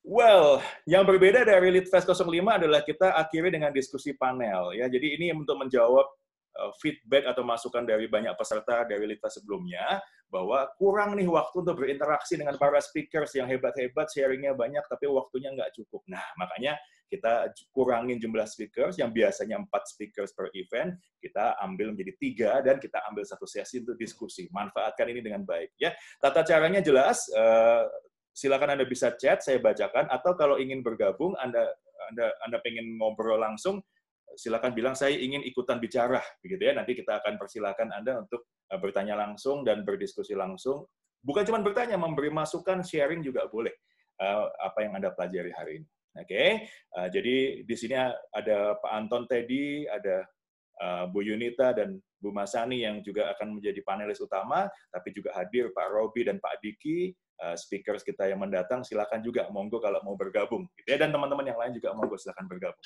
Well, yang berbeda dari Lead Fest 05 adalah kita akhiri dengan diskusi panel ya. Jadi ini untuk menjawab eh, feedback atau masukan dari banyak peserta dari Fest sebelumnya bahwa kurang nih waktu untuk berinteraksi dengan para speakers yang hebat-hebat, sharingnya banyak, tapi waktunya nggak cukup. Nah, makanya kita kurangin jumlah speakers yang biasanya empat speakers per event, kita ambil menjadi tiga dan kita ambil satu sesi untuk diskusi. Manfaatkan ini dengan baik ya. Tata caranya jelas, eh, silakan Anda bisa chat, saya bacakan. Atau kalau ingin bergabung, Anda Anda Anda pengen ngobrol langsung, silakan bilang saya ingin ikutan bicara, begitu ya. Nanti kita akan persilakan Anda untuk eh, bertanya langsung dan berdiskusi langsung. Bukan cuma bertanya, memberi masukan, sharing juga boleh. Eh, apa yang Anda pelajari hari ini. Oke, okay? uh, eh, jadi di sini ada Pak Anton Teddy, ada uh, Bu Yunita dan Bu Masani yang juga akan menjadi panelis utama, tapi juga hadir Pak Robi dan Pak Diki, Eh, speakers kita yang mendatang silakan juga monggo kalau mau bergabung gitu ya dan teman-teman yang lain juga monggo silakan bergabung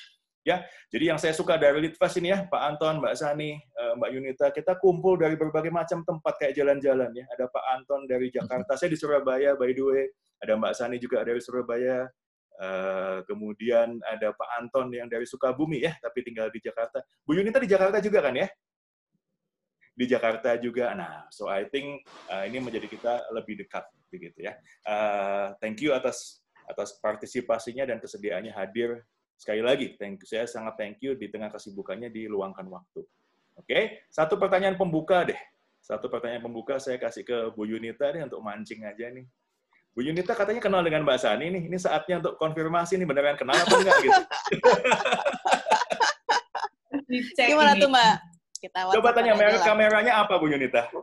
ya jadi yang saya suka dari litvas ini ya Pak Anton Mbak Sani eh, Mbak Yunita kita kumpul dari berbagai macam tempat kayak jalan-jalan ya ada Pak Anton dari Jakarta saya di Surabaya by the way ada Mbak Sani juga dari Surabaya Uh, kemudian ada Pak Anton yang dari Sukabumi ya, tapi tinggal di Jakarta. Bu Yunita di Jakarta juga kan ya? di Jakarta juga. Nah, so I think uh, ini menjadi kita lebih dekat begitu ya. Uh, thank you atas atas partisipasinya dan kesediaannya hadir sekali lagi. Thank you. Saya sangat thank you di tengah kesibukannya diluangkan waktu. Oke, okay? satu pertanyaan pembuka deh. Satu pertanyaan pembuka saya kasih ke Bu Yunita nih untuk mancing aja nih. Bu Yunita katanya kenal dengan Mbak Sani nih. Ini saatnya untuk konfirmasi nih beneran kenal apa enggak gitu. Gimana tuh Mbak? kita Coba tanya merek kameranya apa Bu Yunita?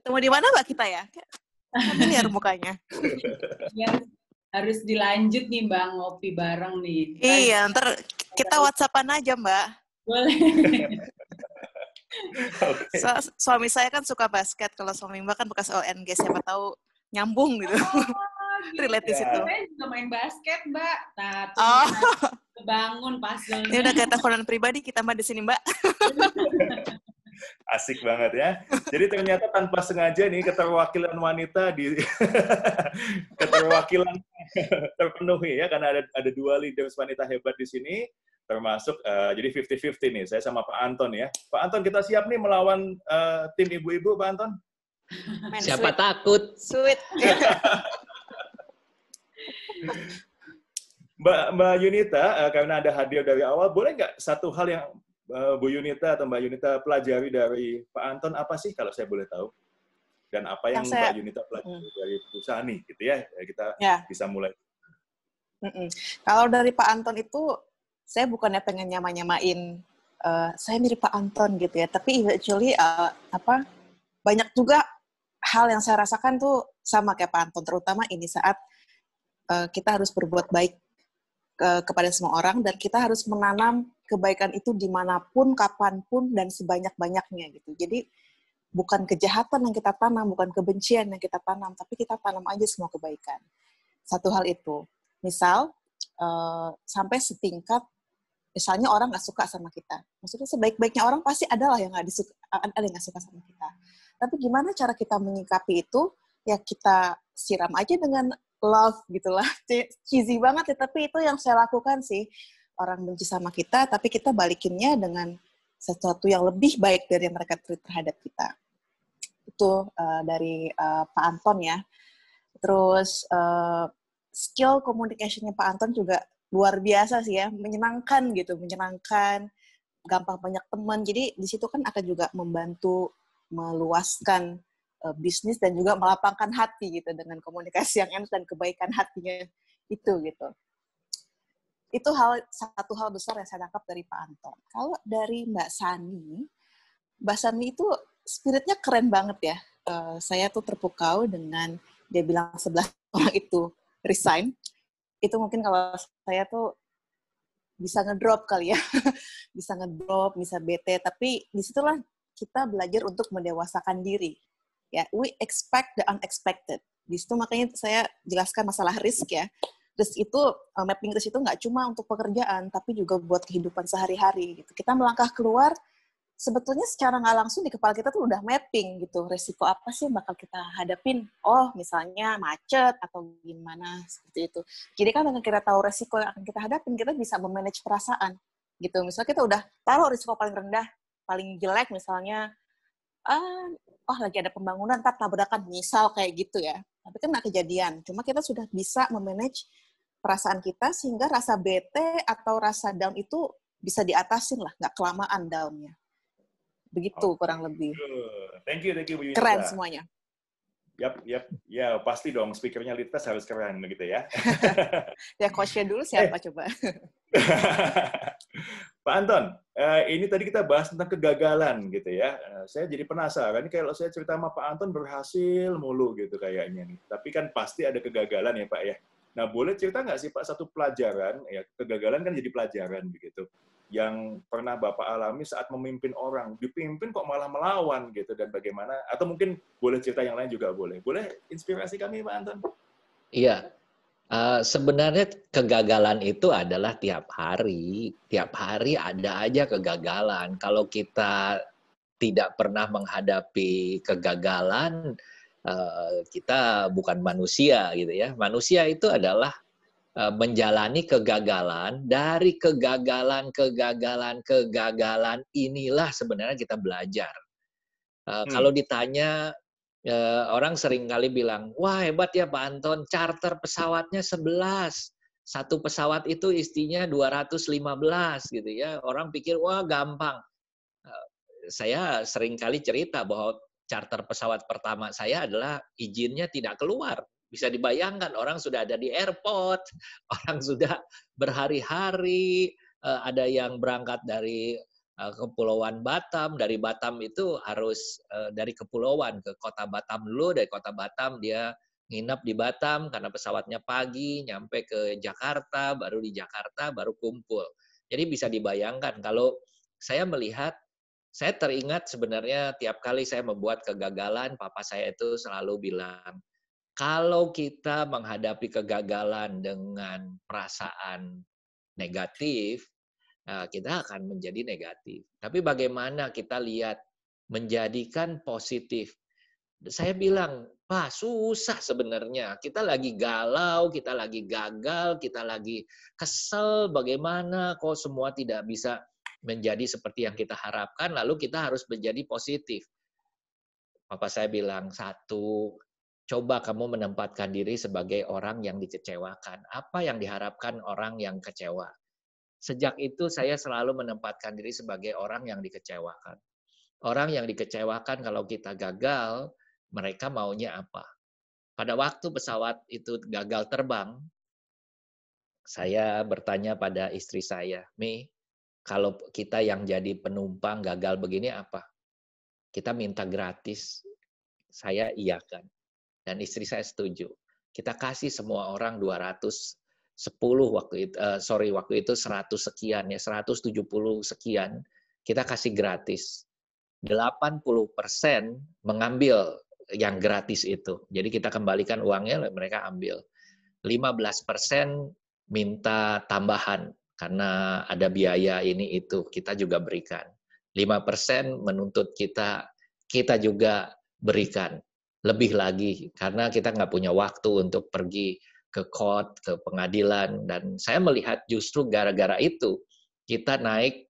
Ketemu di mana Mbak kita ya? Familiar mukanya. ya, harus dilanjut nih Mbak ngopi bareng nih. Kita, iya, ntar kita WhatsAppan aja Mbak. Boleh. okay. so, suami saya kan suka basket, kalau suami Mbak kan bekas ONG, siapa tahu nyambung gitu. Oh, gitu. Relate di situ. Ya. Saya juga main basket, Mbak. Nah, oh. Bangun pas Ini udah kata koran pribadi kita mah di sini, Mbak. Asik banget ya. Jadi ternyata tanpa sengaja nih keterwakilan wanita di keterwakilan terpenuhi ya karena ada ada dua leaders wanita hebat di sini termasuk uh, jadi 50-50 nih saya sama Pak Anton ya. Pak Anton kita siap nih melawan uh, tim ibu-ibu Pak Anton? Man, Siapa sweet. takut? Sweet. Mbak, Mbak Yunita, eh, karena ada hadir dari awal, boleh nggak satu hal yang eh, Bu Yunita atau Mbak Yunita pelajari dari Pak Anton apa sih kalau saya boleh tahu? Dan apa yang, yang saya, Mbak Yunita pelajari hmm. dari perusahaan nih, gitu ya? Eh, kita ya. bisa mulai. Mm -mm. Kalau dari Pak Anton itu, saya bukannya pengen nyama-nyamain uh, saya mirip Pak Anton gitu ya, tapi actually uh, apa banyak juga hal yang saya rasakan tuh sama kayak Pak Anton, terutama ini saat uh, kita harus berbuat baik ke, kepada semua orang dan kita harus menanam kebaikan itu dimanapun, kapanpun dan sebanyak-banyaknya gitu. Jadi bukan kejahatan yang kita tanam, bukan kebencian yang kita tanam, tapi kita tanam aja semua kebaikan. Satu hal itu, misal uh, sampai setingkat misalnya orang nggak suka sama kita, maksudnya sebaik-baiknya orang pasti adalah yang nggak disuka, ada yang nggak suka sama kita. Tapi gimana cara kita menyikapi itu? Ya kita siram aja dengan love gitu gitulah cheesy banget ya tapi itu yang saya lakukan sih orang benci sama kita tapi kita balikinnya dengan sesuatu yang lebih baik dari yang mereka treat terhadap kita itu uh, dari uh, Pak Anton ya terus uh, skill communication-nya Pak Anton juga luar biasa sih ya menyenangkan gitu menyenangkan gampang banyak teman jadi di situ kan akan juga membantu meluaskan Eh, bisnis dan juga melapangkan hati gitu dengan komunikasi yang enak dan kebaikan hatinya itu gitu. Itu hal satu hal besar yang saya tangkap dari Pak Anton. Kalau dari Mbak Sani, Mbak Sani itu spiritnya keren banget ya. Uh, saya tuh terpukau dengan dia bilang sebelah orang itu resign. Itu mungkin kalau saya tuh bisa ngedrop kali ya. bisa ngedrop, bisa bete, tapi disitulah kita belajar untuk mendewasakan diri ya we expect the unexpected di situ makanya saya jelaskan masalah risk ya risk itu eh, mapping risk itu nggak cuma untuk pekerjaan tapi juga buat kehidupan sehari-hari gitu kita melangkah keluar sebetulnya secara nggak langsung di kepala kita tuh udah mapping gitu resiko apa sih yang bakal kita hadapin oh misalnya macet atau gimana seperti itu jadi kan dengan kita tahu resiko yang akan kita hadapin kita bisa memanage perasaan gitu misalnya kita udah taruh risiko paling rendah paling jelek misalnya uh, oh lagi ada pembangunan, tak tabrakan, misal kayak gitu ya. Tapi kan nggak kejadian. Cuma kita sudah bisa memanage perasaan kita sehingga rasa bete atau rasa down itu bisa diatasin lah, nggak kelamaan downnya. Begitu okay. Oh, kurang lebih. Good. Thank you, thank you. Bu Keren semuanya. Yap, yap. Ya, pasti dong. Speakernya Litas harus keren gitu ya. ya, coachnya dulu siapa eh. coba? Pak Anton, eh, ini tadi kita bahas tentang kegagalan gitu ya. Eh, saya jadi penasaran ini kalau saya cerita sama Pak Anton berhasil mulu gitu kayaknya nih. Tapi kan pasti ada kegagalan ya Pak ya. Nah boleh cerita nggak sih Pak satu pelajaran ya kegagalan kan jadi pelajaran begitu yang pernah Bapak alami saat memimpin orang. Dipimpin kok malah melawan gitu dan bagaimana atau mungkin boleh cerita yang lain juga boleh. Boleh inspirasi kami Pak Anton? Iya, Uh, sebenarnya kegagalan itu adalah tiap hari, tiap hari ada aja kegagalan. Kalau kita tidak pernah menghadapi kegagalan, uh, kita bukan manusia gitu ya. Manusia itu adalah uh, menjalani kegagalan dari kegagalan, kegagalan, kegagalan inilah sebenarnya kita belajar. Uh, hmm. Kalau ditanya Eh, orang sering kali bilang, wah hebat ya Pak Anton, charter pesawatnya 11. Satu pesawat itu istinya 215 gitu ya. Orang pikir, wah gampang. Eh, saya sering kali cerita bahwa charter pesawat pertama saya adalah izinnya tidak keluar. Bisa dibayangkan orang sudah ada di airport, orang sudah berhari-hari, eh, ada yang berangkat dari Eh, kepulauan Batam. Dari Batam itu harus eh, dari kepulauan ke kota Batam dulu, dari kota Batam dia nginap di Batam karena pesawatnya pagi, nyampe ke Jakarta, baru di Jakarta, baru kumpul. Jadi bisa dibayangkan kalau saya melihat, saya teringat sebenarnya tiap kali saya membuat kegagalan, papa saya itu selalu bilang, kalau kita menghadapi kegagalan dengan perasaan negatif, Eh, kita akan menjadi negatif. Tapi bagaimana kita lihat menjadikan positif? Saya bilang, Pak, susah sebenarnya. Kita lagi galau, kita lagi gagal, kita lagi kesel. Bagaimana kok semua tidak bisa menjadi seperti yang kita harapkan, lalu kita harus menjadi positif. Papa saya bilang, satu, coba kamu menempatkan diri sebagai orang yang dikecewakan. Apa yang diharapkan orang yang kecewa? Sejak itu saya selalu menempatkan diri sebagai orang yang dikecewakan. Orang yang dikecewakan kalau kita gagal, mereka maunya apa? Pada waktu pesawat itu gagal terbang, saya bertanya pada istri saya, "Mi, kalau kita yang jadi penumpang gagal begini apa? Kita minta gratis." Saya iyakan. Dan istri saya setuju. Kita kasih semua orang 200 10 waktu itu, uh, eh, sorry waktu itu 100 sekian ya, 170 sekian, kita kasih gratis. 80% mengambil yang gratis itu. Jadi kita kembalikan uangnya, mereka ambil. 15% minta tambahan karena ada biaya ini itu, kita juga berikan. 5% menuntut kita, kita juga berikan. Lebih lagi, karena kita nggak punya waktu untuk pergi ke court, ke pengadilan. Dan saya melihat justru gara-gara itu kita naik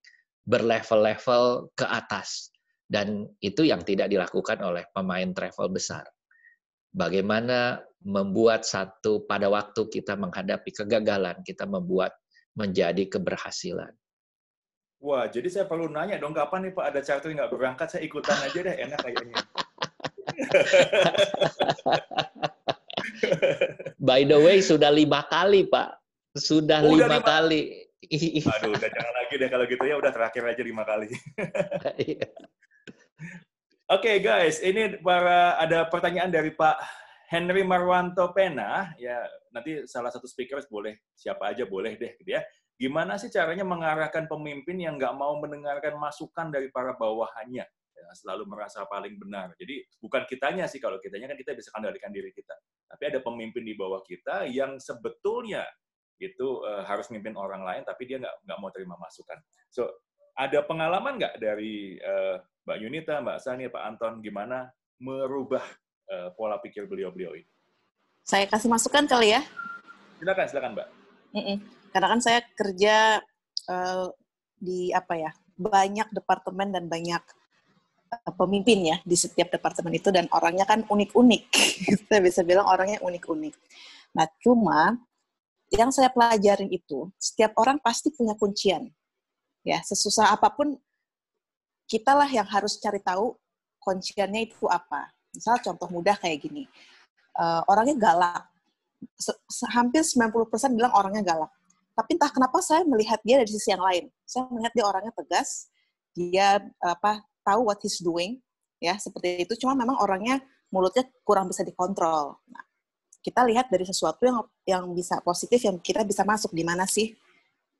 berlevel-level ke atas. Dan itu yang tidak dilakukan oleh pemain travel besar. Bagaimana membuat satu pada waktu kita menghadapi kegagalan, kita membuat menjadi keberhasilan. Wah, jadi saya perlu nanya dong, kapan nih Pak ada charter nggak berangkat, saya ikutan aja deh, enak kayaknya. By the way, sudah lima kali, Pak. Sudah oh, lima, lima kali. Aduh, udah jangan lagi deh kalau gitu ya. Udah terakhir aja lima kali. Oke, okay, guys. Ini para ada pertanyaan dari Pak Henry Marwanto Pena. Ya, nanti salah satu speaker boleh siapa aja boleh deh, gitu ya. Gimana sih caranya mengarahkan pemimpin yang nggak mau mendengarkan masukan dari para bawahannya? ya, selalu merasa paling benar. Jadi bukan kitanya sih kalau kitanya kan kita bisa kendalikan diri kita tapi ada pemimpin di bawah kita yang sebetulnya itu uh, harus mimpin orang lain tapi dia nggak nggak mau terima masukan so ada pengalaman nggak dari uh, mbak Yunita mbak Sani pak Anton gimana merubah uh, pola pikir beliau-beliau ini saya kasih masukan kali ya silakan silakan mbak mm -mm. karena kan saya kerja uh, di apa ya banyak departemen dan banyak Eh, pemimpin ya di setiap departemen itu dan orangnya kan unik-unik. Kita bisa bilang orangnya unik-unik. Nah, cuma yang saya pelajarin itu setiap orang pasti punya kuncian. Ya, sesusah apapun kitalah yang harus cari tahu kunciannya itu apa. Misal contoh mudah kayak gini. Uh, orangnya galak. Se Hampir 90% bilang orangnya galak. Tapi entah kenapa saya melihat dia dari sisi yang lain. Saya melihat dia orangnya tegas, dia apa tahu what he's doing, ya seperti itu. Cuma memang orangnya mulutnya kurang bisa dikontrol. Nah, kita lihat dari sesuatu yang yang bisa positif, yang kita bisa masuk di mana sih?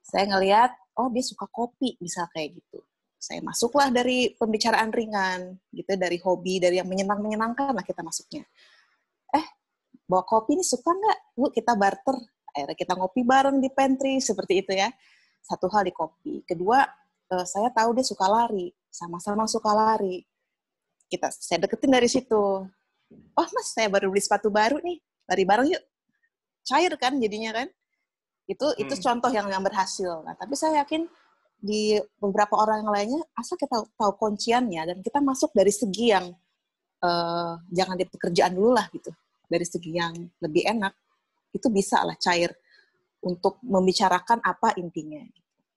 Saya ngelihat, oh dia suka kopi, bisa kayak gitu. Saya masuklah dari pembicaraan ringan, gitu, dari hobi, dari yang menyenang-menyenangkan lah kita masuknya. Eh, bawa kopi ini suka nggak? Bu, kita barter. Akhirnya kita ngopi bareng di pantry, seperti itu ya. Satu hal di kopi. Kedua, Eh, saya tahu dia suka lari, sama-sama suka lari. Kita saya deketin dari situ. Oh mas, saya baru beli sepatu baru nih, lari bareng yuk. Cair kan jadinya kan? Itu hmm. itu contoh yang yang berhasil. Nah, tapi saya yakin di beberapa orang yang lainnya, asal kita tahu kunciannya dan kita masuk dari segi yang uh, jangan di pekerjaan dulu lah gitu, dari segi yang lebih enak, itu bisa lah cair untuk membicarakan apa intinya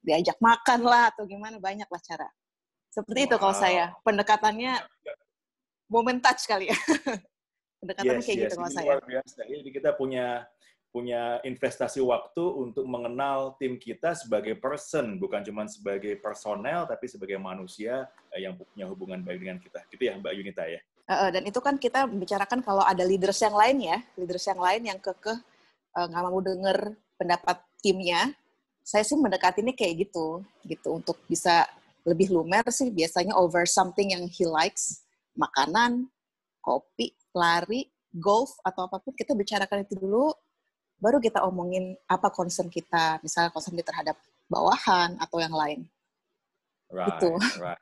diajak makan lah atau gimana banyak lah cara. Seperti wow. itu kalau saya pendekatannya iya, iya. moment touch kali ya. pendekatannya yes, kayak gitu yes. gitu kalau saya. Luar biasa. Jadi kita punya punya investasi waktu untuk mengenal tim kita sebagai person, bukan cuma sebagai personel, tapi sebagai manusia eh, yang punya hubungan baik dengan kita. Gitu ya Mbak Yunita ya? Uh, dan itu kan kita bicarakan kalau ada leaders yang lain ya, leaders yang lain yang kekeh eh, nggak uh, mau dengar pendapat timnya, saya sih mendekatinya kayak gitu gitu untuk bisa lebih lumer sih biasanya over something yang he likes makanan kopi lari golf atau apapun kita bicarakan itu dulu baru kita omongin apa concern kita misalnya concern kita terhadap bawahan atau yang lain right, gitu right.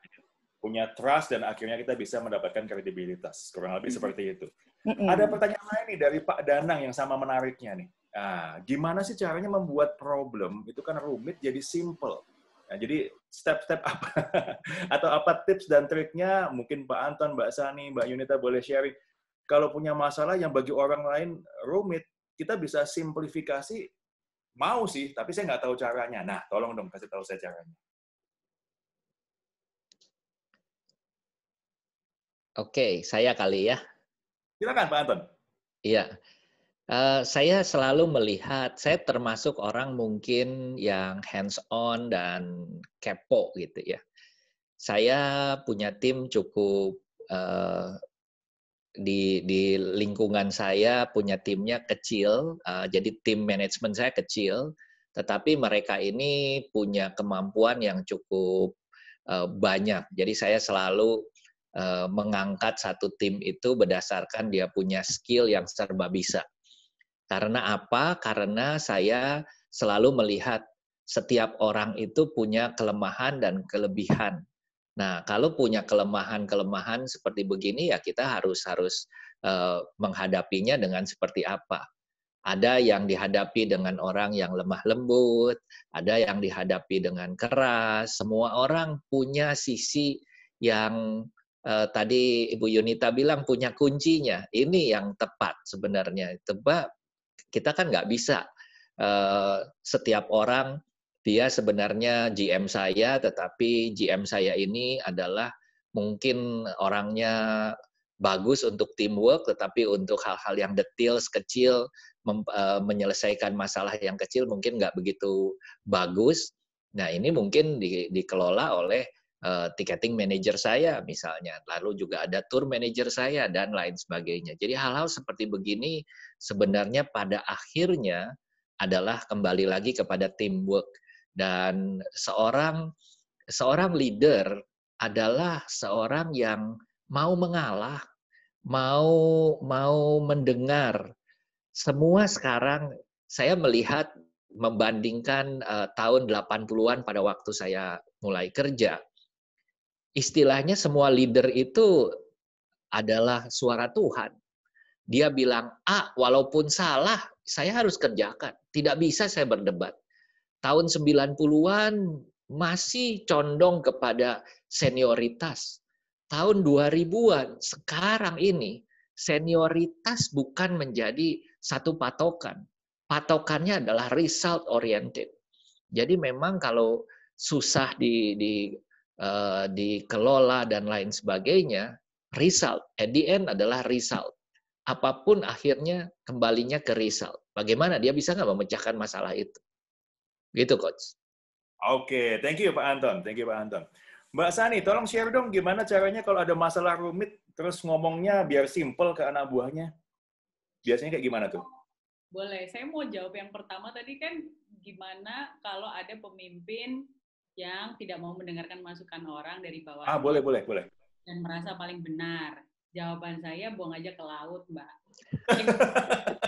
punya trust dan akhirnya kita bisa mendapatkan kredibilitas kurang lebih mm -hmm. seperti itu mm -hmm. ada pertanyaan lain nih dari Pak Danang yang sama menariknya nih Nah, gimana sih caranya membuat problem itu kan rumit jadi simple. Nah, jadi step-step apa atau apa tips dan triknya mungkin Pak Anton, Mbak Sani, Mbak Yunita boleh sharing. Kalau punya masalah yang bagi orang lain rumit, kita bisa simplifikasi mau sih, tapi saya nggak tahu caranya. Nah, tolong dong kasih tahu saya caranya. Oke, saya kali ya. Silakan Pak Anton. Iya. Eh, saya selalu melihat, saya termasuk orang mungkin yang hands on dan kepo gitu ya. Saya punya tim cukup uh, di di lingkungan saya punya timnya kecil, uh, jadi tim manajemen saya kecil, tetapi mereka ini punya kemampuan yang cukup uh, banyak. Jadi saya selalu mengangkat satu tim itu berdasarkan dia punya skill yang serba bisa. Karena apa? Karena saya selalu melihat setiap orang itu punya kelemahan dan kelebihan. Nah, kalau punya kelemahan-kelemahan seperti begini ya kita harus harus uh, menghadapinya dengan seperti apa? Ada yang dihadapi dengan orang yang lemah lembut, ada yang dihadapi dengan keras. Semua orang punya sisi yang uh, tadi Ibu Yunita bilang punya kuncinya. Ini yang tepat sebenarnya. Tebak kita kan nggak bisa uh, setiap orang dia sebenarnya GM saya, tetapi GM saya ini adalah mungkin orangnya bagus untuk teamwork, tetapi untuk hal-hal yang detail, sekecil, mem, uh, menyelesaikan masalah yang kecil mungkin nggak begitu bagus. Nah ini mungkin di, dikelola oleh Eh, tiketing ticketing manager saya misalnya, lalu juga ada tour manager saya dan lain sebagainya. Jadi hal-hal seperti begini sebenarnya pada akhirnya adalah kembali lagi kepada teamwork dan seorang seorang leader adalah seorang yang mau mengalah, mau mau mendengar. Semua sekarang saya melihat membandingkan uh, tahun 80-an pada waktu saya mulai kerja istilahnya semua leader itu adalah suara Tuhan. Dia bilang, "A, ah, walaupun salah, saya harus kerjakan. Tidak bisa saya berdebat." Tahun 90-an masih condong kepada senioritas. Tahun 2000-an sekarang ini senioritas bukan menjadi satu patokan. Patokannya adalah result oriented. Jadi memang kalau susah di, di Eh, dikelola dan lain sebagainya, result at the end adalah result. Apapun akhirnya kembalinya ke result. Bagaimana dia bisa nggak memecahkan masalah itu? Gitu coach. Oke, okay. thank you Pak Anton. Thank you Pak Anton. Mbak Sani, tolong share dong gimana caranya kalau ada masalah rumit terus ngomongnya biar simple ke anak buahnya. Biasanya kayak gimana tuh? Boleh, saya mau jawab yang pertama tadi kan gimana kalau ada pemimpin yang tidak mau mendengarkan masukan orang dari bawah. Ah, boleh, boleh, boleh. Dan merasa paling benar. Jawaban saya buang aja ke laut, Mbak.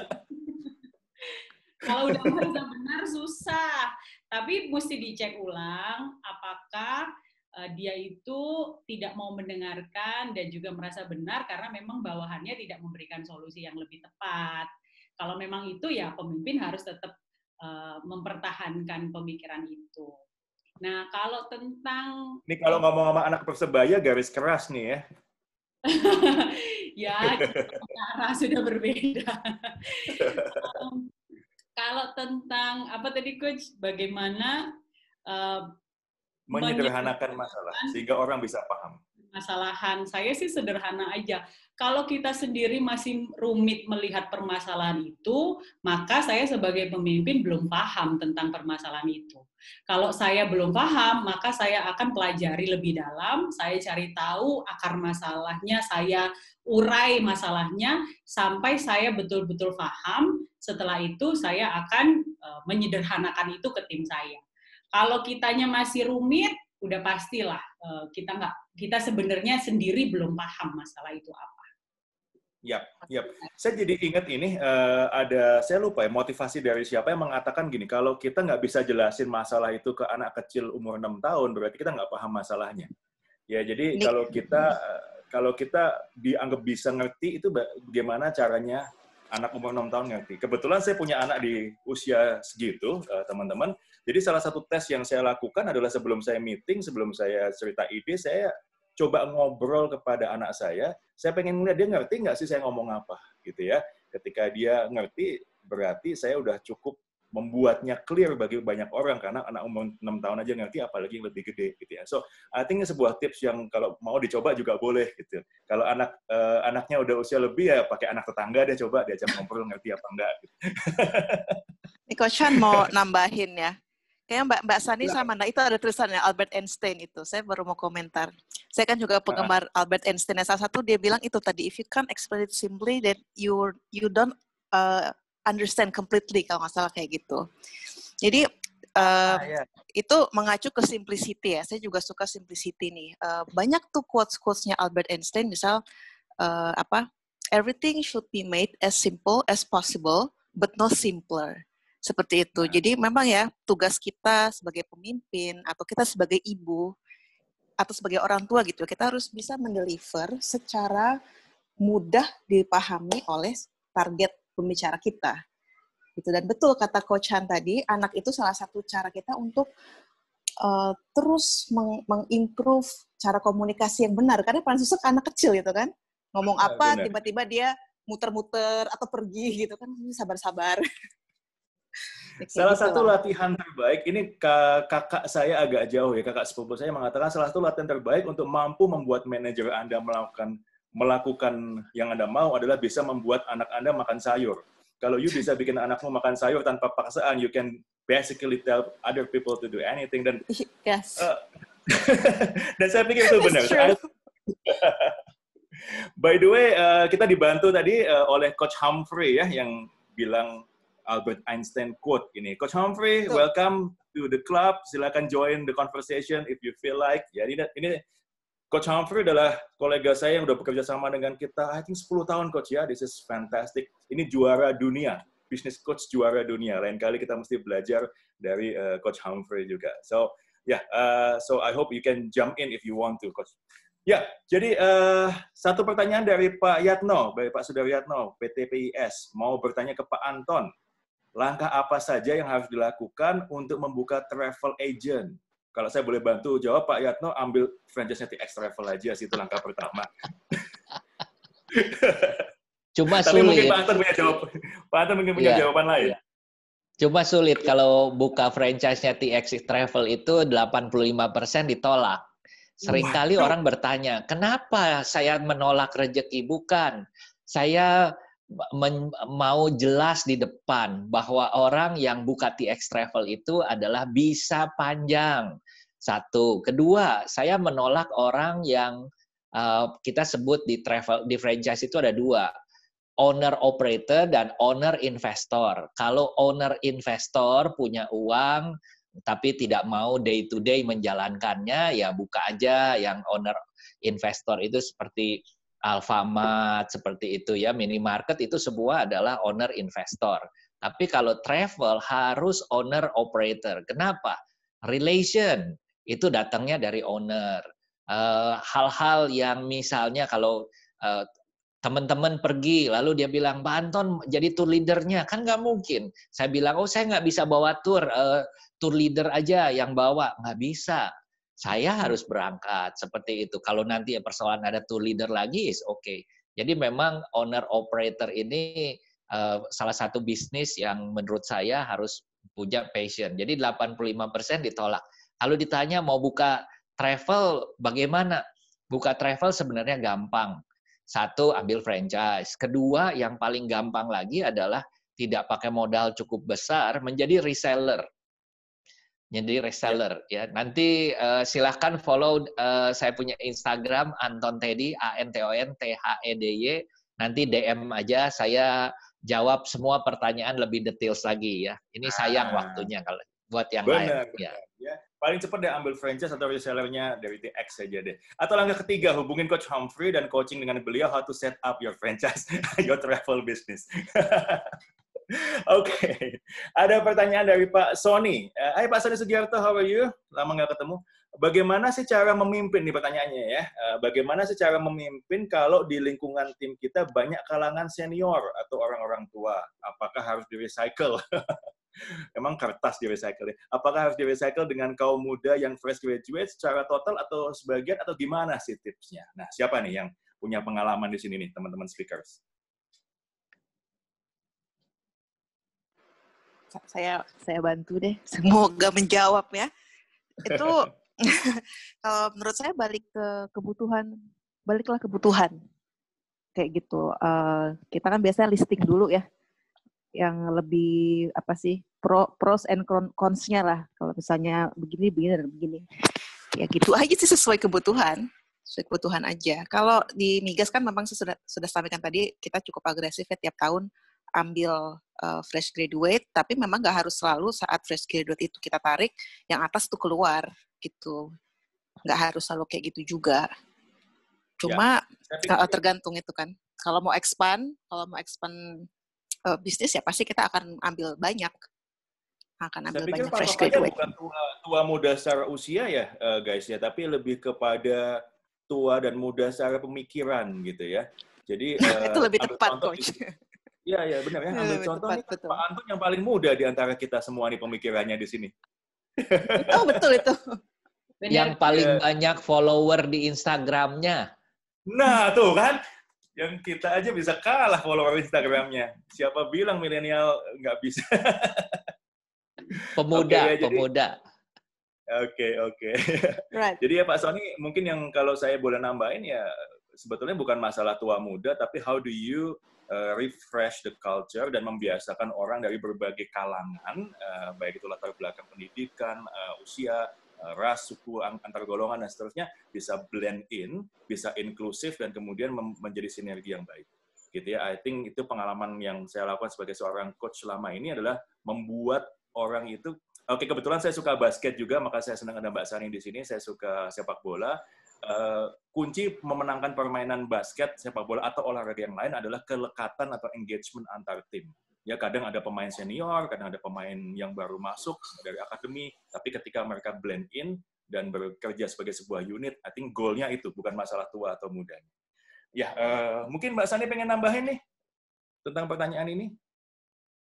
Kalau udah merasa benar susah. Tapi mesti dicek ulang apakah uh, dia itu tidak mau mendengarkan dan juga merasa benar karena memang bawahannya tidak memberikan solusi yang lebih tepat. Kalau memang itu ya pemimpin harus tetap uh, mempertahankan pemikiran itu. Nah, kalau tentang Ini kalau ngomong sama anak Persebaya garis keras nih ya. ya, cara sudah berbeda. um, kalau tentang apa tadi coach, bagaimana uh, menyederhanakan masalah sehingga orang bisa paham permasalahan saya sih sederhana aja. Kalau kita sendiri masih rumit melihat permasalahan itu, maka saya sebagai pemimpin belum paham tentang permasalahan itu. Kalau saya belum paham, maka saya akan pelajari lebih dalam, saya cari tahu akar masalahnya, saya urai masalahnya sampai saya betul-betul paham. Setelah itu saya akan eh, menyederhanakan itu ke tim saya. Kalau kitanya masih rumit, udah pastilah eh, kita nggak kita sebenarnya sendiri belum paham masalah itu apa. Yap, yap. Saya jadi ingat ini uh, ada saya lupa ya motivasi dari siapa yang mengatakan gini kalau kita nggak bisa jelasin masalah itu ke anak kecil umur enam tahun berarti kita nggak paham masalahnya. Ya jadi ini. kalau ya. kita eh, kalau kita dianggap bisa ngerti itu bagaimana caranya anak umur enam tahun ngerti. Kebetulan saya punya anak di usia segitu teman-teman. Uh, jadi salah satu tes yang saya lakukan adalah sebelum saya meeting, sebelum saya cerita ide, saya coba ngobrol kepada anak saya. Saya pengen melihat dia ngerti nggak sih saya ngomong apa, gitu ya. Ketika dia ngerti, berarti saya udah cukup membuatnya clear bagi banyak orang karena anak umur 6 tahun aja ngerti apalagi yang lebih gede gitu ya. So, I think sebuah tips yang kalau mau dicoba juga boleh gitu. Kalau anak eh, anaknya udah usia lebih ya pakai anak tetangga dia coba diajak ngobrol ngerti apa enggak gitu. Nico Chan mau nambahin ya. Kayaknya Mbak Mbak Sani iya. sama. Nah itu ada tulisannya Albert Einstein itu. Saya baru mau komentar. Saya kan juga ah. penggemar uh. Albert Einstein. Nah, salah satu dia bilang itu tadi, if you can't explain it simply, then you you don't uh, understand completely kalau nggak salah kayak gitu. Jadi ah, uh, ah, itu mengacu ke simplicity ya. Saya juga suka simplicity nih. Uh, banyak tuh quotes-quotesnya Albert Einstein, misal uh, apa? Everything should be made as simple as possible, but no simpler. Seperti itu. Nah. Jadi memang ya tugas kita sebagai pemimpin atau kita sebagai ibu atau sebagai orang tua gitu, kita harus bisa mendeliver secara mudah dipahami oleh target pembicara kita. Gitu dan betul kata Coach Han tadi, anak itu salah satu cara kita untuk uh, terus meng mengimprove cara komunikasi yang benar karena paling susah anak kecil gitu kan. Ngomong nah, apa tiba-tiba dia muter-muter atau pergi gitu kan sabar-sabar salah gitu satu lah. latihan terbaik ini kakak saya agak jauh ya kakak sepupu saya mengatakan salah satu latihan terbaik untuk mampu membuat manajer anda melakukan melakukan yang anda mau adalah bisa membuat anak anda makan sayur kalau you bisa bikin anakmu makan sayur tanpa paksaan you can basically tell other people to do anything dan yes. uh, dan saya pikir itu benar By the way, uh, kita dibantu tadi uh, oleh Coach Humphrey ya yang bilang Albert Einstein quote ini. Coach Humphrey, Betul. welcome to the club. Silakan join the conversation if you feel like. Jadi ya, ini, Coach Humphrey adalah kolega saya yang udah bekerja sama dengan kita, I think 10 tahun Coach ya. This is fantastic. Ini juara dunia. Business coach juara dunia. Lain kali kita mesti belajar dari uh, Coach Humphrey juga. So, yeah. Ya, uh, so I hope you can jump in if you want to, Coach. Ya, jadi uh, satu pertanyaan dari Pak Yatno, dari Pak Sudaryatno, PIS mau bertanya ke Pak Anton langkah apa saja yang harus dilakukan untuk membuka travel agent? Kalau saya boleh bantu jawab, Pak Yatno ambil franchise-nya TX Travel aja sih, itu langkah pertama. Cuma Tapi sulit. mungkin Pak Anton punya jawab. Pak Anton mungkin punya ya. jawaban lain. Ya. Cuma sulit kalau buka franchise-nya TX Travel itu 85% ditolak. Seringkali orang bertanya, kenapa saya menolak rejeki? Bukan. Saya mau jelas di depan bahwa orang yang buka TX Travel itu adalah bisa panjang. Satu, kedua, saya menolak orang yang uh, kita sebut di travel di franchise itu ada dua, owner operator dan owner investor. Kalau owner investor punya uang tapi tidak mau day to day menjalankannya, ya buka aja yang owner investor itu seperti Alfamart seperti itu ya minimarket itu semua adalah owner investor. Tapi kalau travel harus owner operator. Kenapa? Relation itu datangnya dari owner. Eh, hal-hal yang misalnya kalau eh, teman-teman pergi lalu dia bilang Pak jadi tour leadernya kan nggak mungkin saya bilang oh saya nggak bisa bawa tour uh, tour leader aja yang bawa nggak bisa saya harus berangkat seperti itu. Kalau nanti ya persoalan ada two leader lagi is oke. Okay. Jadi memang owner operator ini uh, salah satu bisnis yang menurut saya harus punya passion. Jadi 85% ditolak. Kalau ditanya mau buka travel bagaimana? Buka travel sebenarnya gampang. Satu ambil franchise. Kedua yang paling gampang lagi adalah tidak pakai modal cukup besar menjadi reseller jadi reseller ya. ya. Nanti uh, silahkan follow uh, saya punya Instagram Anton Teddy A N T O N T H E D Y. Nanti DM aja saya jawab semua pertanyaan lebih detail lagi ya. Ini ah. sayang ah. waktunya kalau buat yang Bener. lain. Ya. ya. Paling cepat deh ambil franchise atau resellernya dari TX saja deh. Atau langkah ketiga hubungin Coach Humphrey dan coaching dengan beliau how to set up your franchise, your travel business. Oke, okay. ada pertanyaan dari Pak Sony. Eh, Hai Pak Sony Sugiarto, how are you? Lama nggak ketemu. Bagaimana sih cara memimpin? Nih pertanyaannya ya. Eh, bagaimana sih cara memimpin kalau di lingkungan tim kita banyak kalangan senior atau orang-orang tua? Apakah harus di-recycle? Emang kertas di-recycle ya? Apakah harus di-recycle dengan kaum muda yang fresh graduate secara total atau sebagian atau gimana sih tipsnya? Nah, siapa nih yang punya pengalaman di sini nih, teman-teman speakers? saya saya bantu deh. Semoga menjawab ya. Itu kalau menurut saya balik ke kebutuhan, baliklah kebutuhan. Kayak gitu. Uh, kita kan biasanya listing dulu ya yang lebih apa sih pro pros and cons-nya lah kalau misalnya begini begini dan begini ya gitu aja sih sesuai kebutuhan sesuai kebutuhan aja kalau di migas kan memang sudah sudah sampaikan tadi kita cukup agresif ya tiap tahun ambil uh, fresh graduate, tapi memang nggak harus selalu saat fresh graduate itu kita tarik, yang atas tuh keluar gitu. Nggak harus selalu kayak gitu juga. Cuma ya, eh, tergantung itu kan. Kalau mau expand, kalau mau expand uh, bisnis ya pasti kita akan ambil banyak. Akan ambil banyak fresh graduate. Bukan tua, tua muda secara usia ya guys ya, tapi lebih kepada tua dan muda secara pemikiran gitu ya. Jadi itu uh, lebih tepat coach. Iya, iya benar ya. Ambil contoh tepat, nih, betul. Pak Anton yang paling muda di antara kita semua nih pemikirannya di sini. Oh, betul itu. Benar. Yang paling ya. banyak follower di Instagramnya. Nah, tuh kan. Yang kita aja bisa kalah follower Instagramnya. Siapa bilang milenial nggak bisa? Pemuda, okay, ya, pemuda. Oke, okay, oke. Okay. Right. jadi ya Pak Sony, mungkin yang kalau saya boleh nambahin ya sebetulnya bukan masalah tua muda, tapi how do you Eh, refresh the culture dan membiasakan orang dari berbagai kalangan, eh, baik itu latar belakang pendidikan, eh, usia, ras, suku, antar golongan, dan seterusnya, bisa blend in, bisa inklusif, dan kemudian menjadi sinergi yang baik. Gitu ya, I think itu pengalaman yang saya lakukan sebagai seorang coach selama ini adalah membuat orang itu Oke, kebetulan saya suka basket juga, maka saya senang ada Mbak Sani di sini. Saya suka sepak bola, Eh, kunci memenangkan permainan basket, sepak bola atau olahraga yang lain adalah kelekatan atau engagement antar tim. Ya kadang ada pemain senior, kadang ada pemain yang baru masuk dari akademi, tapi ketika mereka blend in dan bekerja sebagai sebuah unit, I think goalnya itu bukan masalah tua atau muda. Ya, uh, mungkin Mbak Sani pengen nambahin nih tentang pertanyaan ini.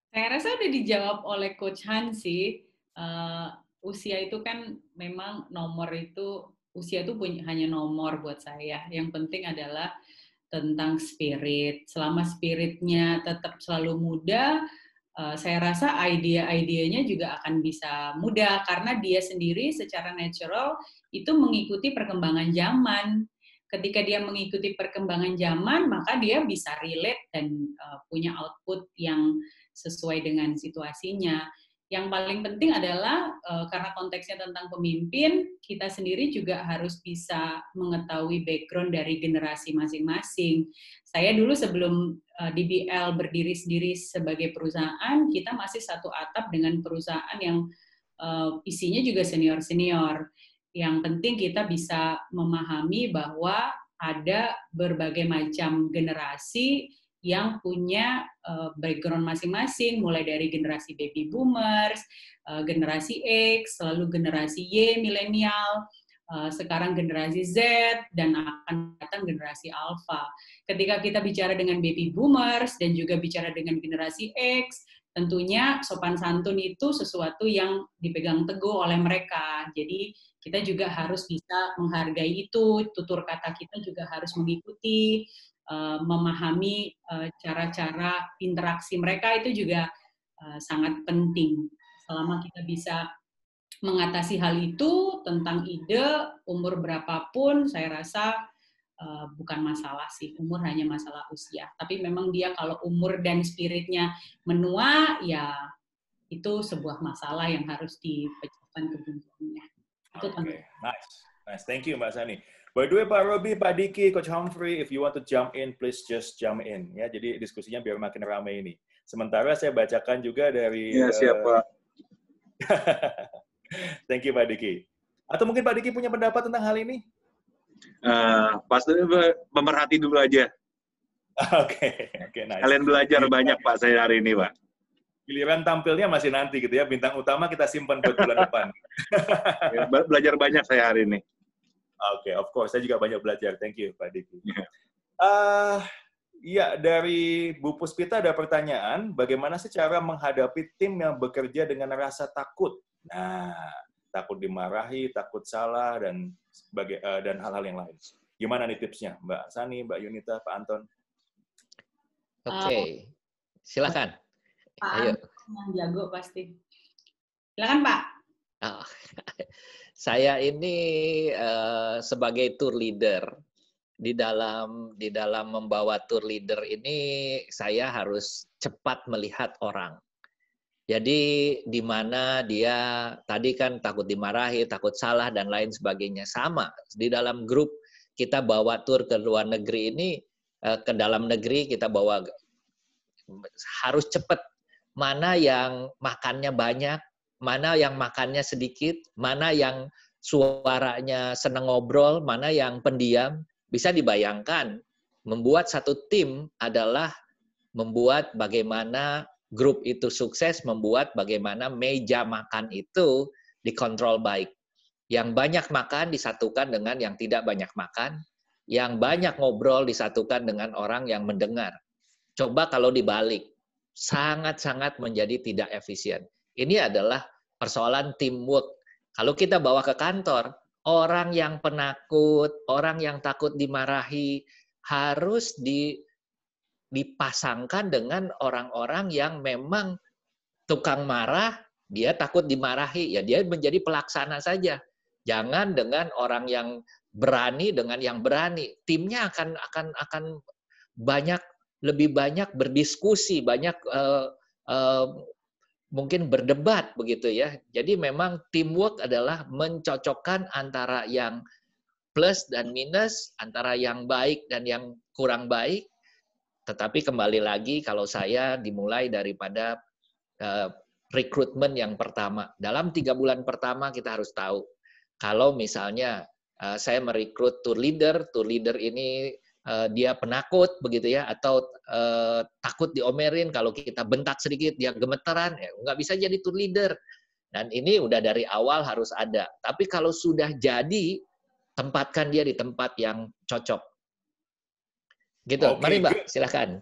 Saya rasa udah dijawab oleh Coach Han sih. Uh, usia itu kan memang nomor itu usia itu punya hanya nomor buat saya. Yang penting adalah tentang spirit. Selama spiritnya tetap selalu muda, eh, saya rasa ide-idenya juga akan bisa muda karena dia sendiri secara natural itu mengikuti perkembangan zaman. Ketika dia mengikuti perkembangan zaman, maka dia bisa relate dan eh, punya output yang sesuai dengan situasinya yang paling penting adalah uh, karena konteksnya tentang pemimpin, kita sendiri juga harus bisa mengetahui background dari generasi masing-masing. Saya dulu sebelum uh, eh, DBL berdiri sendiri sebagai perusahaan, kita masih satu atap dengan perusahaan yang uh, isinya juga senior-senior. Yang penting kita bisa memahami bahwa ada berbagai macam generasi yang punya uh, background masing-masing, mulai dari generasi baby boomers, uh, generasi X, lalu generasi Y, milenial, uh, sekarang generasi Z, dan akan datang generasi alpha. Ketika kita bicara dengan baby boomers dan juga bicara dengan generasi X, tentunya sopan santun itu sesuatu yang dipegang teguh oleh mereka. Jadi kita juga harus bisa menghargai itu, tutur kata kita juga harus mengikuti, Eh, memahami eh, cara-cara uh, interaksi mereka itu juga uh, sangat penting. Selama kita bisa mengatasi hal itu tentang ide umur berapapun, saya rasa Uh, bukan masalah sih umur hanya masalah usia tapi memang dia kalau umur dan spiritnya menua ya itu sebuah masalah yang harus dipecahkan kebuntuannya itu okay. nice nice thank you mbak Sani By the way, Pak Robi, Pak Diki, Coach Humphrey, if you want to jump in, please just jump in. Ya, jadi diskusinya biar makin ramai ini. Sementara saya bacakan juga dari. Ya, eh, siapa? Uh... Thank you, Pak Diki. Atau mungkin Pak Diki punya pendapat tentang hal ini? Uh, eh, pasti pemerhati dulu aja. Oke, oke, okay, nice. Kalian belajar banyak Pak saya hari ini, Pak. Giliran tampilnya masih nanti gitu ya. Bintang utama kita simpan buat bulan depan. Iya, belajar banyak saya hari ini. Oke, okay, of course. Saya juga banyak belajar. Thank you, Pak Diki. Uh, ya, dari Bu Puspita ada pertanyaan, bagaimana secara menghadapi tim yang bekerja dengan rasa takut? Nah, takut dimarahi, takut salah, dan sebagai uh, eh, dan hal-hal yang lain. Gimana nih tipsnya, Mbak Sani, Mbak Yunita, Pak Anton? Oke, okay. Eh, silakan. Pak Ayo. Anton yang jago pasti. Silakan Pak. Nah, saya ini eh, sebagai tour leader di dalam di dalam membawa tour leader ini saya harus cepat melihat orang. Jadi di mana dia tadi kan takut dimarahi, takut salah dan lain sebagainya sama di dalam grup kita bawa tour ke luar negeri ini eh, ke dalam negeri kita bawa harus cepat mana yang makannya banyak, mana yang makannya sedikit, mana yang suaranya seneng ngobrol, mana yang pendiam, bisa dibayangkan membuat satu tim adalah membuat bagaimana grup itu sukses, membuat bagaimana meja makan itu dikontrol baik. Yang banyak makan disatukan dengan yang tidak banyak makan, yang banyak ngobrol disatukan dengan orang yang mendengar. Coba kalau dibalik, sangat-sangat menjadi tidak efisien. Ini adalah persoalan teamwork. Kalau kita bawa ke kantor, orang yang penakut, orang yang takut dimarahi harus di, dipasangkan dengan orang-orang yang memang tukang marah, dia takut dimarahi, ya dia menjadi pelaksana saja. Jangan dengan orang yang berani dengan yang berani. Timnya akan akan akan banyak lebih banyak berdiskusi, banyak uh, uh, mungkin berdebat begitu ya. Jadi memang teamwork adalah mencocokkan antara yang plus dan minus, antara yang baik dan yang kurang baik. Tetapi kembali lagi kalau saya dimulai daripada uh, eh, rekrutmen yang pertama. Dalam tiga bulan pertama kita harus tahu kalau misalnya uh, saya merekrut tour leader, tour leader ini Eh, dia penakut begitu ya atau eh, takut diomerin kalau kita bentak sedikit dia gemeteran ya nggak bisa jadi tour leader dan ini udah dari awal harus ada tapi kalau sudah jadi tempatkan dia di tempat yang cocok gitu okay, mari mbak good. silakan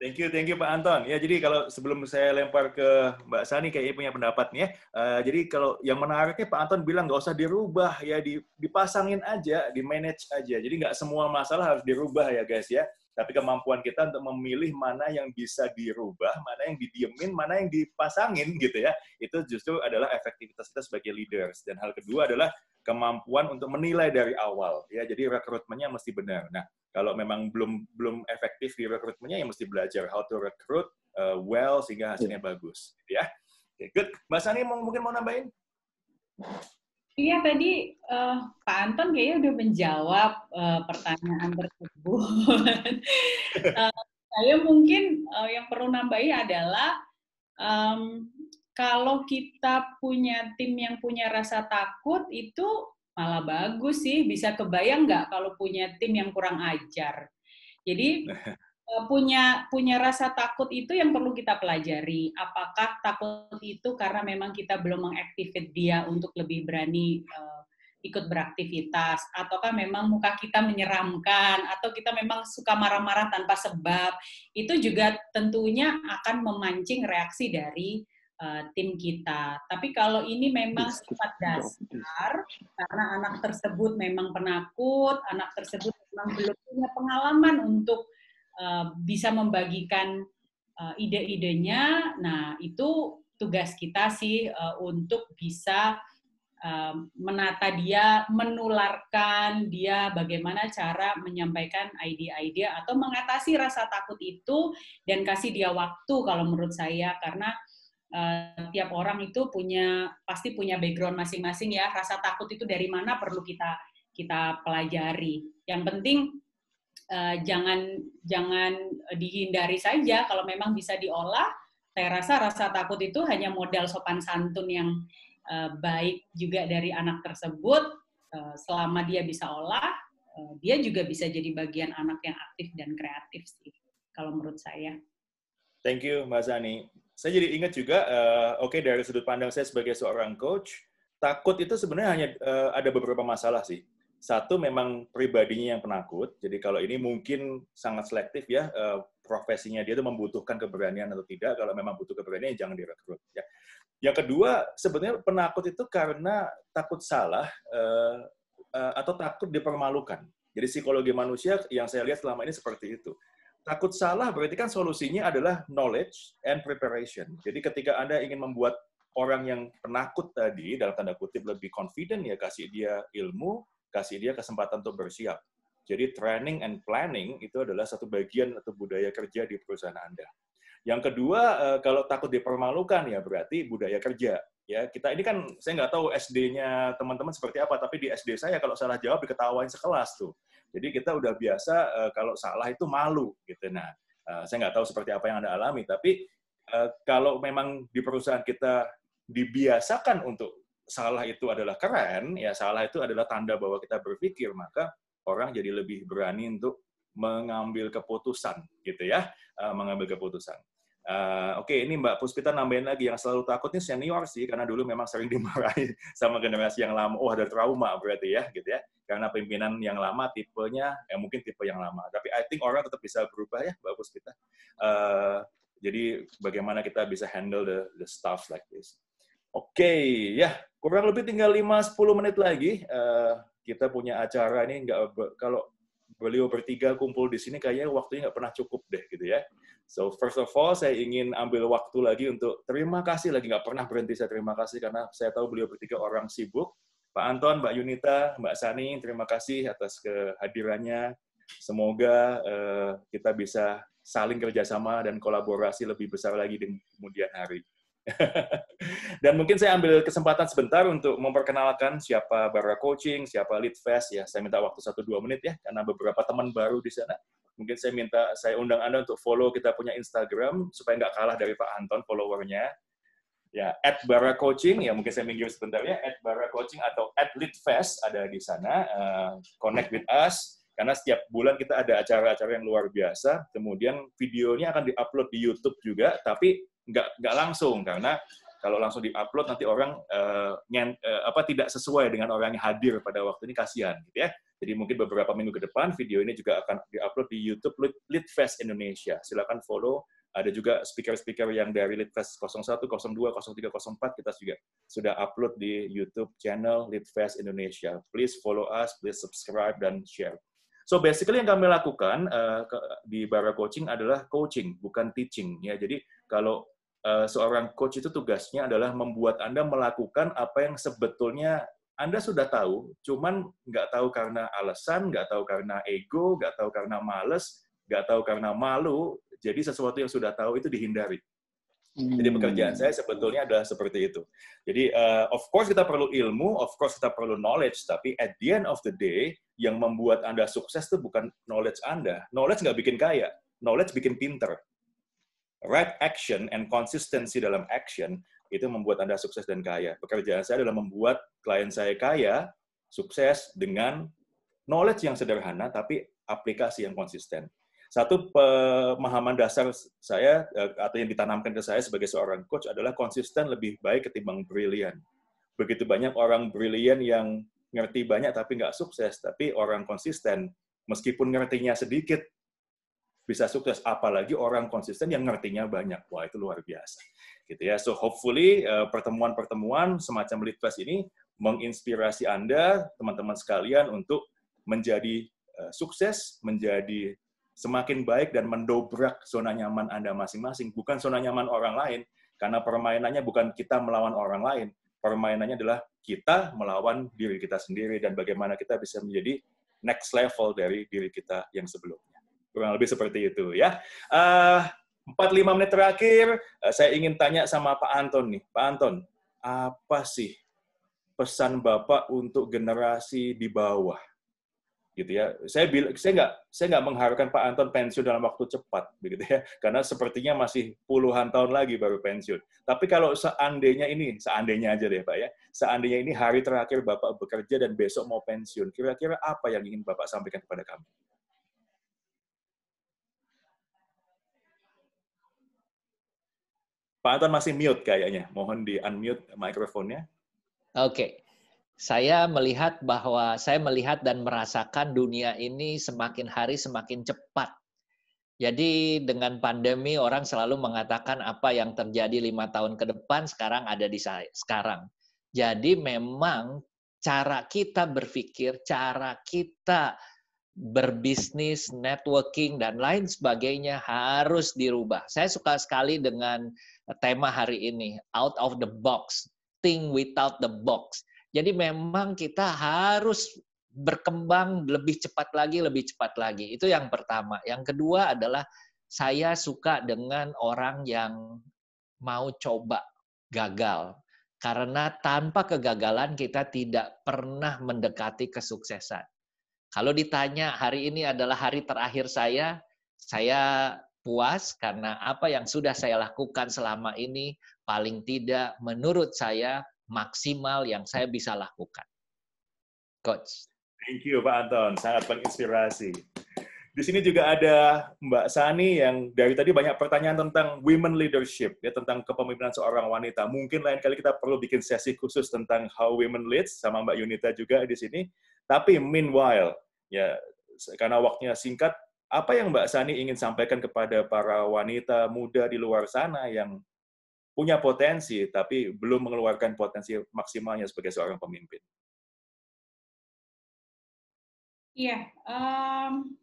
Thank you, thank you Pak Anton. Ya, jadi kalau sebelum saya lempar ke Mbak Sani, kayaknya punya pendapat nih ya. Uh, jadi kalau yang menariknya Pak Anton bilang nggak usah dirubah ya, dipasangin aja, di manage aja. Jadi nggak semua masalah harus dirubah ya guys ya. Tapi kemampuan kita untuk memilih mana yang bisa dirubah, mana yang didiemin, mana yang dipasangin gitu ya, itu justru adalah efektivitas kita sebagai leaders. Dan hal kedua adalah kemampuan untuk menilai dari awal ya jadi rekrutmennya mesti benar nah kalau memang belum belum efektif di rekrutmennya ya mesti belajar how to recruit uh, well sehingga hasilnya yeah. bagus gitu ya okay, good mbak Sani mungkin mau nambahin Iya tadi uh, Pak Anton kayaknya udah menjawab uh, pertanyaan tersebut. uh, saya mungkin uh, yang perlu nambahin adalah um, kalau kita punya tim yang punya rasa takut itu malah bagus sih bisa kebayang nggak kalau punya tim yang kurang ajar jadi eh, punya punya rasa takut itu yang perlu kita pelajari. Apakah takut itu karena memang kita belum mengaktifkan dia untuk lebih berani uh, ikut beraktivitas, ataukah memang muka kita menyeramkan, atau kita memang suka marah-marah tanpa sebab? Itu juga tentunya akan memancing reaksi dari Eh, tim kita. Tapi kalau ini memang sifat dasar, karena anak tersebut memang penakut, anak tersebut memang belum punya pengalaman untuk uh, bisa membagikan uh, ide-idenya. Nah, itu tugas kita sih uh, untuk bisa uh, menata dia, menularkan dia bagaimana cara menyampaikan ide-ide atau mengatasi rasa takut itu dan kasih dia waktu kalau menurut saya karena Uh, tiap orang itu punya pasti punya background masing-masing ya rasa takut itu dari mana perlu kita kita pelajari yang penting uh, jangan jangan dihindari saja kalau memang bisa diolah saya rasa rasa takut itu hanya modal sopan santun yang uh, baik juga dari anak tersebut uh, selama dia bisa olah dia juga bisa jadi bagian anak yang aktif dan kreatif sih kalau menurut saya thank you mbak Sani saya jadi ingat juga, uh, oke okay, dari sudut pandang saya sebagai seorang coach, takut itu sebenarnya hanya uh, ada beberapa masalah sih. Satu memang pribadinya yang penakut, jadi kalau ini mungkin sangat selektif ya, uh, profesinya dia itu membutuhkan keberanian atau tidak, kalau memang butuh keberanian jangan direkrut. Ya. Yang kedua, sebenarnya penakut itu karena takut salah uh, uh, atau takut dipermalukan. Jadi psikologi manusia yang saya lihat selama ini seperti itu. Takut salah berarti kan solusinya adalah knowledge and preparation. Jadi ketika Anda ingin membuat orang yang penakut tadi, dalam tanda kutip lebih confident ya, kasih dia ilmu, kasih dia kesempatan untuk bersiap. Jadi training and planning itu adalah satu bagian atau budaya kerja di perusahaan Anda. Yang kedua, eh, kalau takut dipermalukan ya berarti budaya kerja. Ya, kita ini kan saya nggak tahu SD-nya teman-teman seperti apa, tapi di SD saya kalau salah jawab diketawain sekelas tuh. Jadi kita udah biasa eh, kalau salah itu malu gitu. Nah, eh, saya nggak tahu seperti apa yang Anda alami, tapi kalau memang di perusahaan kita dibiasakan untuk salah itu adalah keren, ya salah itu adalah tanda bahwa kita berpikir, maka orang jadi lebih berani untuk mengambil keputusan gitu ya uh, mengambil keputusan Uh, Oke, okay, ini Mbak Puspita nambahin lagi yang selalu takutnya senior sih, karena dulu memang sering dimarahi sama generasi yang lama. Oh, ada trauma berarti ya, gitu ya. Karena pimpinan yang lama tipenya, ya mungkin tipe yang lama. Tapi I think orang tetap bisa berubah ya, Mbak Puspita. Uh, jadi bagaimana kita bisa handle the, the stuff like this. Oke, okay, ya kurang lebih tinggal lima 10 menit lagi. Uh, kita punya acara ini nggak kalau beliau bertiga kumpul di sini kayaknya waktunya nggak pernah cukup deh gitu ya. So first of all saya ingin ambil waktu lagi untuk terima kasih lagi nggak pernah berhenti saya terima kasih karena saya tahu beliau bertiga orang sibuk. Pak Anton, Mbak Yunita, Mbak Sani, terima kasih atas kehadirannya. Semoga uh, kita bisa saling kerjasama dan kolaborasi lebih besar lagi di kemudian hari. Dan mungkin saya ambil kesempatan sebentar untuk memperkenalkan siapa Barra Coaching, siapa Lead Fest ya. Saya minta waktu 1-2 menit ya, karena beberapa teman baru di sana. Mungkin saya minta, saya undang Anda untuk follow kita punya Instagram, supaya nggak kalah dari Pak Anton followernya. Ya, at Barra Coaching, ya mungkin saya minggir sebentar ya, at Barra Coaching atau at Lead Fest ada di sana. Uh, connect with us karena setiap bulan kita ada acara-acara yang luar biasa. Kemudian videonya akan diupload di YouTube juga, tapi nggak nggak langsung karena kalau langsung diupload nanti orang uh, eh, nyen, uh, eh, apa tidak sesuai dengan orang yang hadir pada waktu ini kasihan gitu ya. Jadi mungkin beberapa minggu ke depan video ini juga akan diupload di YouTube Litfest Indonesia. Silakan follow. Ada juga speaker-speaker yang dari Litfest 01, 02, 03, 04 kita juga sudah upload di YouTube channel Litfest Indonesia. Please follow us, please subscribe dan share. So basically yang kami lakukan uh, di Bara Coaching adalah coaching, bukan teaching ya. Jadi kalau eh, seorang coach itu tugasnya adalah membuat Anda melakukan apa yang sebetulnya anda sudah tahu, cuman nggak tahu karena alasan, nggak tahu karena ego, nggak tahu karena males, nggak tahu karena malu. Jadi sesuatu yang sudah tahu itu dihindari. Jadi hmm. pekerjaan saya sebetulnya adalah seperti itu. Jadi uh, of course kita perlu ilmu, of course kita perlu knowledge, tapi at the end of the day yang membuat Anda sukses itu bukan knowledge Anda. Knowledge nggak bikin kaya, knowledge bikin pinter right action and consistency dalam action itu membuat Anda sukses dan kaya. Pekerjaan saya adalah membuat klien saya kaya, sukses dengan knowledge yang sederhana tapi aplikasi yang konsisten. Satu pemahaman dasar saya eh, atau yang ditanamkan ke saya sebagai seorang coach adalah konsisten lebih baik ketimbang brilian. Begitu banyak orang brilian yang ngerti banyak tapi nggak sukses, tapi orang konsisten meskipun ngertinya sedikit bisa sukses apalagi orang konsisten yang ngertinya banyak wah itu luar biasa gitu ya so hopefully eh, pertemuan-pertemuan semacam lead ini menginspirasi anda teman-teman sekalian untuk menjadi eh, sukses menjadi semakin baik dan mendobrak zona nyaman anda masing-masing bukan zona nyaman orang lain karena permainannya bukan kita melawan orang lain permainannya adalah kita melawan diri kita sendiri dan bagaimana kita bisa menjadi next level dari diri kita yang sebelumnya kurang lebih seperti itu ya. Eh, empat uh, lima menit terakhir, uh, saya ingin tanya sama Pak Anton nih. Pak Anton, apa sih pesan Bapak untuk generasi di bawah? gitu ya. Saya bilang saya nggak saya nggak mengharapkan Pak Anton pensiun dalam waktu cepat begitu ya. Karena sepertinya masih puluhan tahun lagi baru pensiun. Tapi kalau seandainya ini, seandainya aja deh Pak ya. Seandainya ini hari terakhir Bapak bekerja dan besok mau pensiun, kira-kira apa yang ingin Bapak sampaikan kepada kami? Pak Anton masih mute kayaknya. Mohon di unmute mikrofonnya. Oke. Okay. Saya melihat bahwa saya melihat dan merasakan dunia ini semakin hari semakin cepat. Jadi dengan pandemi orang selalu mengatakan apa yang terjadi lima tahun ke depan sekarang ada di saya, sekarang. Jadi memang cara kita berpikir, cara kita berbisnis, networking, dan lain sebagainya harus dirubah. Saya suka sekali dengan tema hari ini, out of the box, think without the box. Jadi memang kita harus berkembang lebih cepat lagi, lebih cepat lagi. Itu yang pertama. Yang kedua adalah saya suka dengan orang yang mau coba gagal. Karena tanpa kegagalan kita tidak pernah mendekati kesuksesan. Kalau ditanya hari ini adalah hari terakhir saya, saya puas karena apa yang sudah saya lakukan selama ini paling tidak menurut saya maksimal yang saya bisa lakukan. Coach. Thank you Pak Anton, sangat menginspirasi. Di sini juga ada Mbak Sani yang dari tadi banyak pertanyaan tentang women leadership, ya tentang kepemimpinan seorang wanita. Mungkin lain kali kita perlu bikin sesi khusus tentang how women leads sama Mbak Yunita juga di sini. Tapi meanwhile, ya karena waktunya singkat, apa yang Mbak Sani ingin sampaikan kepada para wanita muda di luar sana yang punya potensi tapi belum mengeluarkan potensi maksimalnya sebagai seorang pemimpin? Iya, um,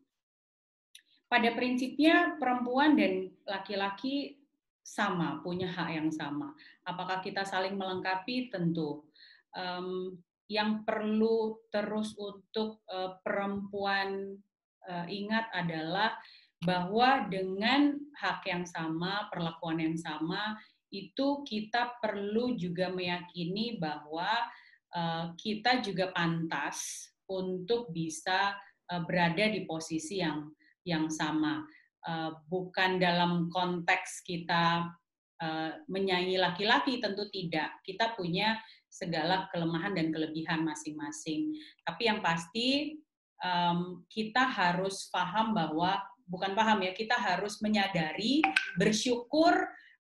pada prinsipnya perempuan dan laki-laki sama, punya hak yang sama. Apakah kita saling melengkapi? Tentu. Um, yang perlu terus untuk uh, perempuan uh, ingat adalah bahwa dengan hak yang sama, perlakuan yang sama, itu kita perlu juga meyakini bahwa uh, kita juga pantas untuk bisa uh, berada di posisi yang yang sama. Uh, bukan dalam konteks kita uh, menyanyi laki-laki tentu tidak. Kita punya segala kelemahan dan kelebihan masing-masing. Tapi yang pasti um, kita harus paham bahwa bukan paham ya, kita harus menyadari, bersyukur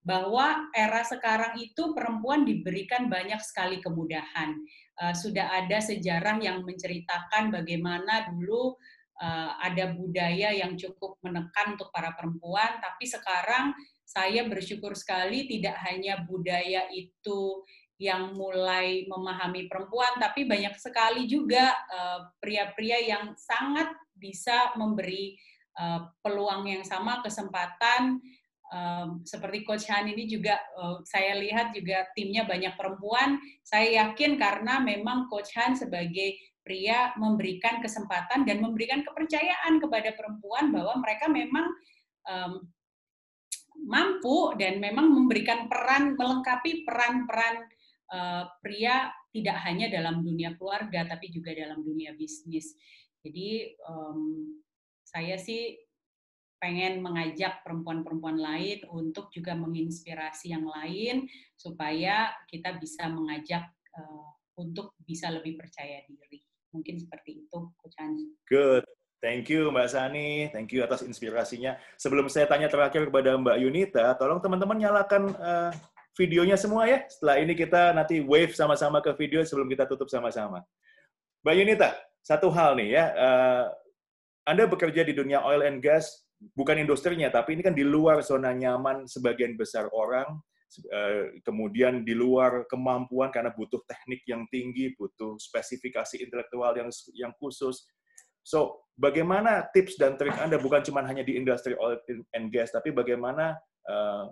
bahwa era sekarang itu perempuan diberikan banyak sekali kemudahan. Uh, sudah ada sejarah yang menceritakan bagaimana dulu uh, ada budaya yang cukup menekan untuk para perempuan, tapi sekarang saya bersyukur sekali tidak hanya budaya itu yang mulai memahami perempuan, tapi banyak sekali juga eh, pria-pria uh, yang sangat bisa memberi uh, peluang yang sama, kesempatan. Um, seperti Coach Han ini juga uh, saya lihat juga timnya banyak perempuan. Saya yakin karena memang Coach Han sebagai pria memberikan kesempatan dan memberikan kepercayaan kepada perempuan bahwa mereka memang um, mampu dan memang memberikan peran melengkapi peran-peran Eh, pria tidak hanya dalam dunia keluarga tapi juga dalam dunia bisnis. Jadi um, saya sih pengen mengajak perempuan-perempuan lain untuk juga menginspirasi yang lain supaya kita bisa mengajak uh, untuk bisa lebih percaya diri. Mungkin seperti itu, Kucani. Good. Thank you Mbak Sani, thank you atas inspirasinya. Sebelum saya tanya terakhir kepada Mbak Yunita, tolong teman-teman nyalakan uh, videonya semua ya. Setelah ini kita nanti wave sama-sama ke video sebelum kita tutup sama-sama. Mbak Yunita, satu hal nih ya, eh, Anda bekerja di dunia oil and gas, bukan industrinya, tapi ini kan di luar zona nyaman sebagian besar orang, eh, kemudian di luar kemampuan karena butuh teknik yang tinggi, butuh spesifikasi intelektual yang yang khusus. So, bagaimana tips dan trik Anda bukan cuma hanya di industri oil and gas, tapi bagaimana eh,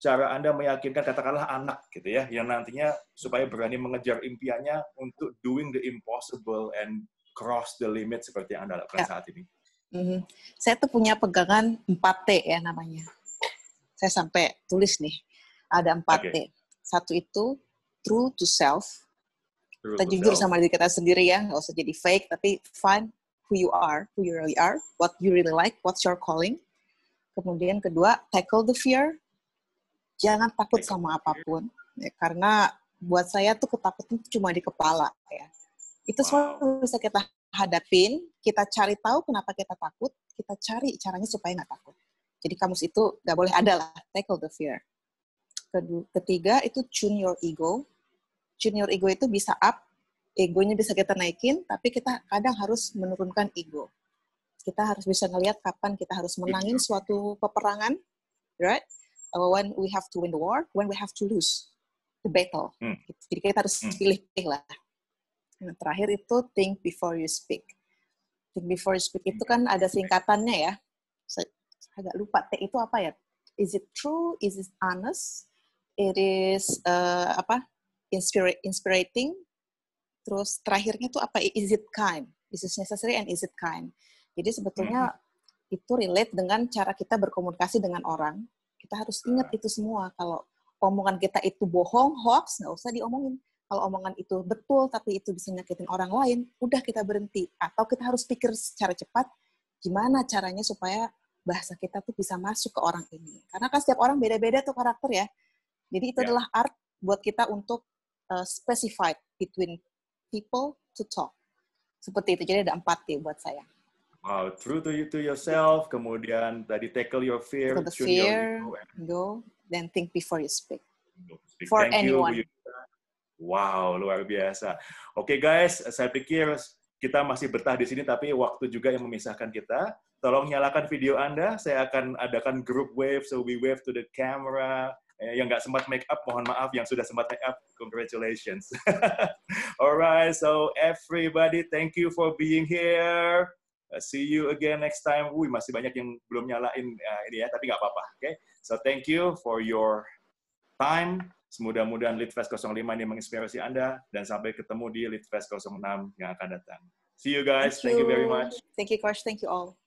cara Anda meyakinkan katakanlah anak gitu ya yang nantinya supaya berani mengejar impiannya untuk doing the impossible and cross the limit seperti yang Anda lakukan ya. saat ini? Mm-hmm. Saya tuh punya pegangan 4T ya namanya. Saya sampai tulis nih. Ada 4T. Okay. Satu itu true to self. True kita to jujur self. sama diri kita sendiri ya, nggak usah jadi fake, tapi find who you are, who you really are, what you really like, what's your calling. Kemudian kedua, tackle the fear, jangan takut sama apapun ya, karena buat saya tuh ketakutan cuma di kepala ya itu semua bisa kita hadapin kita cari tahu kenapa kita takut kita cari caranya supaya nggak takut jadi kamus itu nggak boleh ada lah tackle the fear Kedua, ketiga itu tune your ego tune your ego itu bisa up egonya bisa kita naikin tapi kita kadang harus menurunkan ego kita harus bisa ngelihat kapan kita harus menangin iya. suatu peperangan right Uh, when we have to win the war, when we have to lose the battle. Hmm. Jadi kita harus hmm. pilih-pilih lah. Yang nah, terakhir itu think before you speak. Think before you speak itu kan ada singkatannya ya. Saya agak lupa T itu apa ya? Is it true? Is it honest? It is uh, apa? Inspira inspirating. Terus terakhirnya tuh apa? Is it kind? Is it necessary and is it kind? Jadi sebetulnya hmm. itu relate dengan cara kita berkomunikasi dengan orang kita harus ingat itu semua. Kalau omongan kita itu bohong, hoax, nggak usah diomongin. Kalau omongan itu betul tapi itu bisa nyakitin orang lain, udah kita berhenti. Atau kita harus pikir secara cepat gimana caranya supaya bahasa kita tuh bisa masuk ke orang ini. Karena kan setiap orang beda-beda tuh karakter ya. Jadi itu yeah. adalah art buat kita untuk uh, specified between people to talk. Seperti itu. Jadi ada empati ya buat saya. Wow, uh, true to you to yourself. Kemudian tadi tackle your fear, the fear, your ego, go, then think before you speak. speak. For Thank anyone. You. Wow, luar biasa. Oke okay, guys, saya pikir kita masih betah di sini, tapi waktu juga yang memisahkan kita. Tolong nyalakan video Anda. Saya akan adakan group wave, so we wave to the camera. Eh, yang nggak sempat make up, mohon maaf. Yang sudah sempat make up, congratulations. Alright, so everybody, thank you for being here. Uh, see you again next time. Wih, masih banyak yang belum nyalain uh, ini ya, tapi nggak apa-apa. Oke, okay? so thank you for your time. Semudah-mudahan Litfest 05 ini menginspirasi Anda dan sampai ketemu di Litfest 06 yang akan datang. See you guys. Thank you, thank you very much. Thank you, Kosh. Thank you all.